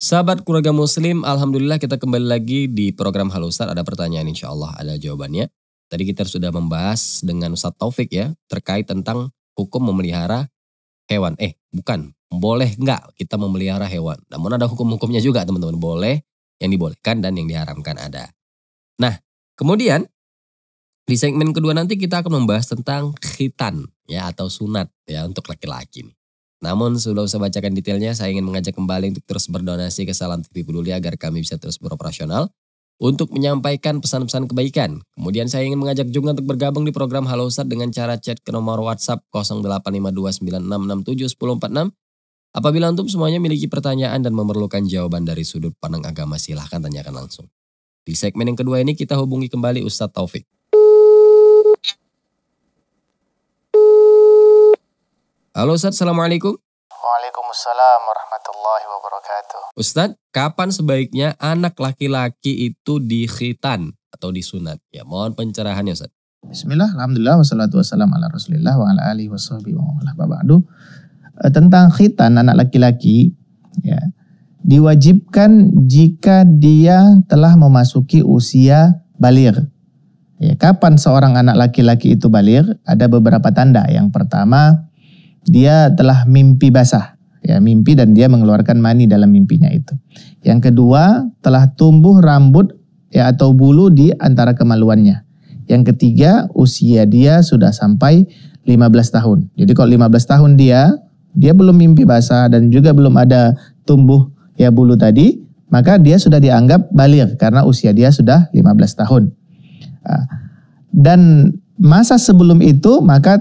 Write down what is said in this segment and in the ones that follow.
Sahabat keluarga muslim, Alhamdulillah kita kembali lagi di program Halo Ustaz. Ada pertanyaan insya Allah, ada jawabannya. Tadi kita sudah membahas dengan Ustaz Taufik ya, terkait tentang hukum memelihara hewan. Eh, bukan. Boleh nggak kita memelihara hewan? Namun ada hukum-hukumnya juga teman-teman. Boleh, yang dibolehkan dan yang diharamkan ada. Nah, kemudian di segmen kedua nanti kita akan membahas tentang khitan ya atau sunat ya untuk laki-laki Namun sebelum saya bacakan detailnya, saya ingin mengajak kembali untuk terus berdonasi ke Salam TV Peduli agar kami bisa terus beroperasional untuk menyampaikan pesan-pesan kebaikan. Kemudian saya ingin mengajak juga untuk bergabung di program Halo Ustaz dengan cara chat ke nomor WhatsApp 085296671046. Apabila antum semuanya memiliki pertanyaan dan memerlukan jawaban dari sudut pandang agama, silahkan tanyakan langsung. Di segmen yang kedua ini kita hubungi kembali Ustadz Taufik. Halo Ustaz, Assalamualaikum. Waalaikumsalam warahmatullahi wabarakatuh. Ustaz, kapan sebaiknya anak laki-laki itu dikhitan atau disunat? Ya, mohon pencerahannya Ustaz. Bismillah, Alhamdulillah, wassalatu wassalam ala rasulillah wa ala alihi wa sahbihi eh, Tentang khitan anak laki-laki, ya, diwajibkan jika dia telah memasuki usia balir. Ya, kapan seorang anak laki-laki itu balir? Ada beberapa tanda. Yang pertama, dia telah mimpi basah, ya mimpi dan dia mengeluarkan mani dalam mimpinya itu. Yang kedua, telah tumbuh rambut ya atau bulu di antara kemaluannya. Yang ketiga, usia dia sudah sampai 15 tahun. Jadi kalau 15 tahun dia dia belum mimpi basah dan juga belum ada tumbuh ya bulu tadi, maka dia sudah dianggap balik karena usia dia sudah 15 tahun. Ah, dan masa sebelum itu maka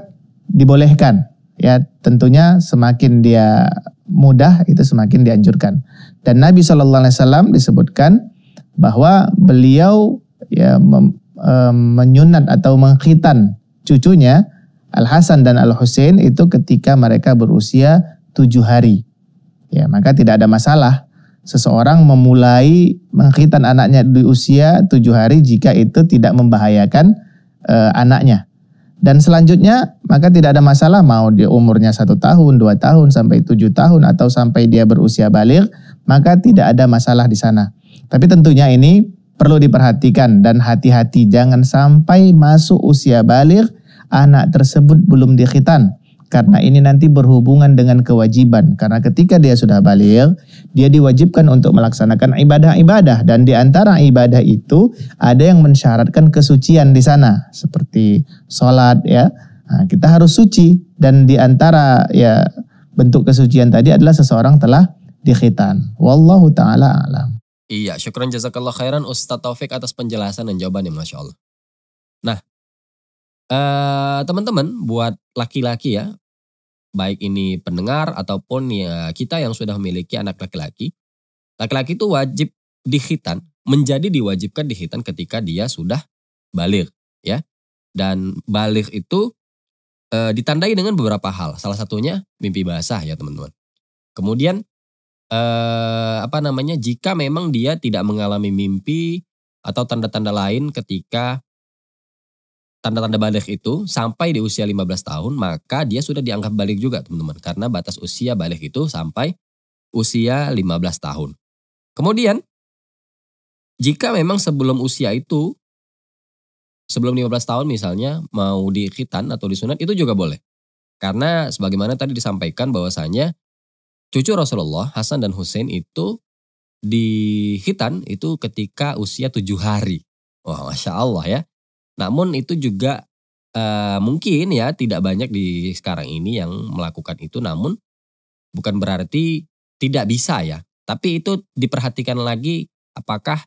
dibolehkan ya tentunya semakin dia mudah itu semakin dianjurkan. Dan Nabi Shallallahu Alaihi Wasallam disebutkan bahwa beliau ya mem, e, menyunat atau mengkhitan cucunya Al Hasan dan Al Hussein itu ketika mereka berusia tujuh hari. Ya maka tidak ada masalah seseorang memulai mengkhitan anaknya di usia tujuh hari jika itu tidak membahayakan e, anaknya. Dan selanjutnya, maka tidak ada masalah mau dia umurnya satu tahun, dua tahun, sampai tujuh tahun, atau sampai dia berusia balik, maka tidak ada masalah di sana. Tapi tentunya ini perlu diperhatikan dan hati-hati jangan sampai masuk usia balik, anak tersebut belum dikhitan karena ini nanti berhubungan dengan kewajiban. Karena ketika dia sudah balik, dia diwajibkan untuk melaksanakan ibadah-ibadah dan di antara ibadah itu ada yang mensyaratkan kesucian di sana seperti sholat ya. Nah, kita harus suci dan di antara ya bentuk kesucian tadi adalah seseorang telah dikhitan. Wallahu taala alam. Iya, syukran jazakallah khairan ustaz Taufik atas penjelasan dan jawabannya Masya Allah. Nah, eh, teman-teman uh, teman -teman, buat laki-laki ya baik ini pendengar ataupun ya kita yang sudah memiliki anak laki-laki. Laki-laki itu wajib dihitan, menjadi diwajibkan dihitan ketika dia sudah balik ya. Dan balik itu e, ditandai dengan beberapa hal. Salah satunya mimpi basah ya teman-teman. Kemudian e, apa namanya? Jika memang dia tidak mengalami mimpi atau tanda-tanda lain ketika tanda-tanda balik itu sampai di usia 15 tahun maka dia sudah dianggap balik juga teman-teman karena batas usia balik itu sampai usia 15 tahun. Kemudian jika memang sebelum usia itu sebelum 15 tahun misalnya mau dikitan atau disunat itu juga boleh. Karena sebagaimana tadi disampaikan bahwasanya cucu Rasulullah Hasan dan Hussein itu dihitan itu ketika usia 7 hari. Wah, masya Allah ya. Namun itu juga uh, mungkin ya tidak banyak di sekarang ini yang melakukan itu namun bukan berarti tidak bisa ya. Tapi itu diperhatikan lagi apakah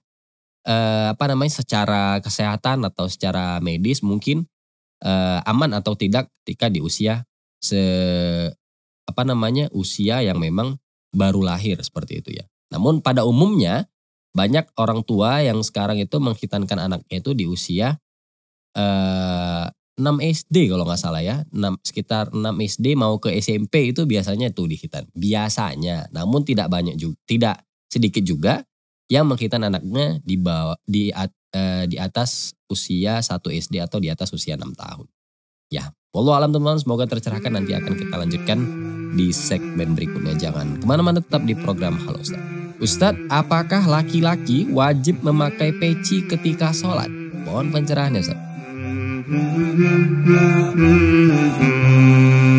eh, apa namanya secara kesehatan atau secara medis mungkin eh, aman atau tidak ketika di usia se apa namanya usia yang memang baru lahir seperti itu ya. Namun pada umumnya banyak orang tua yang sekarang itu menghitankan anaknya itu di usia 6 eh, SD kalau nggak salah ya, 6, sekitar 6 SD mau ke SMP itu biasanya itu dihitan. Biasanya, namun tidak banyak juga, tidak sedikit juga yang menghitan anaknya di bawah di eh, di atas usia 1 SD atau di atas usia 6 tahun. Ya, walau alam teman-teman semoga tercerahkan nanti akan kita lanjutkan di segmen berikutnya. Jangan kemana-mana tetap di program Halo Ustaz. Ustadz, apakah laki-laki wajib memakai peci ketika sholat? Mohon pencerahannya Ustadz. Mm-hmm.